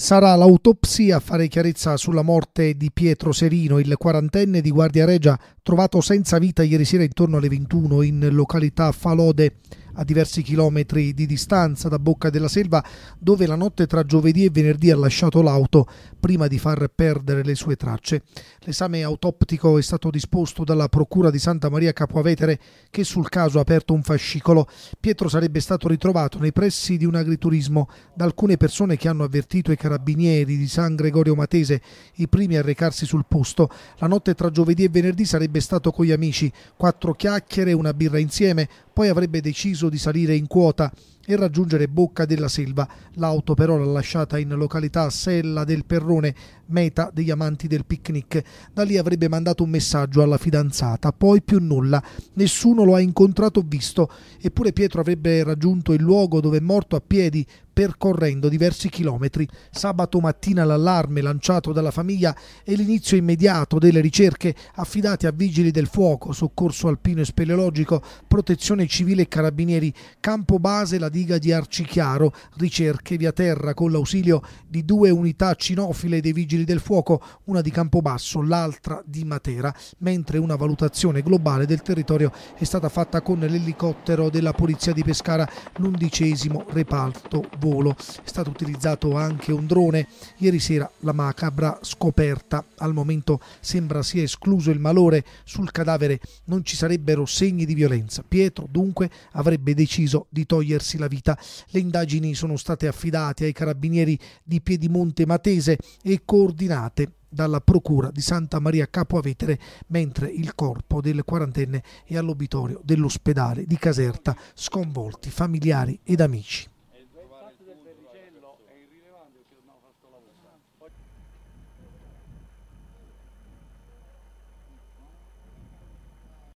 sarà l'autopsia a fare chiarezza sulla morte di Pietro Serino, il quarantenne di Guardia Regia, trovato senza vita ieri sera intorno alle 21 in località Falode a diversi chilometri di distanza da Bocca della Selva, dove la notte tra giovedì e venerdì ha lasciato l'auto prima di far perdere le sue tracce. L'esame autoptico è stato disposto dalla Procura di Santa Maria Capoavetere, che sul caso ha aperto un fascicolo. Pietro sarebbe stato ritrovato nei pressi di un agriturismo da alcune persone che hanno avvertito i carabinieri di San Gregorio Matese, i primi a recarsi sul posto. La notte tra giovedì e venerdì sarebbe stato con gli amici, quattro chiacchiere, una birra insieme, poi avrebbe deciso di salire in quota e raggiungere Bocca della Selva. L'auto però l'ha lasciata in località Sella del Perrone, meta degli amanti del picnic. Da lì avrebbe mandato un messaggio alla fidanzata, poi più nulla. Nessuno lo ha incontrato o visto, eppure Pietro avrebbe raggiunto il luogo dove è morto a piedi percorrendo diversi chilometri. Sabato mattina l'allarme lanciato dalla famiglia e l'inizio immediato delle ricerche affidate a vigili del fuoco, soccorso alpino e speleologico, protezione civile e carabinieri, campo base la diga di Arcichiaro, ricerche via terra con l'ausilio di due unità cinofile dei Vigili del Fuoco, una di Campobasso, l'altra di Matera, mentre una valutazione globale del territorio è stata fatta con l'elicottero della Polizia di Pescara, l'undicesimo reparto volo. È stato utilizzato anche un drone. Ieri sera la macabra scoperta. Al momento sembra sia escluso il malore. Sul cadavere non ci sarebbero segni di violenza. Pietro, dunque, avrebbe deciso di togliersi la della vita. Le indagini sono state affidate ai carabinieri di Piedimonte Matese e coordinate dalla Procura di Santa Maria Capo Avetere, mentre il corpo del quarantenne è all'obitorio dell'ospedale di Caserta, sconvolti familiari ed amici.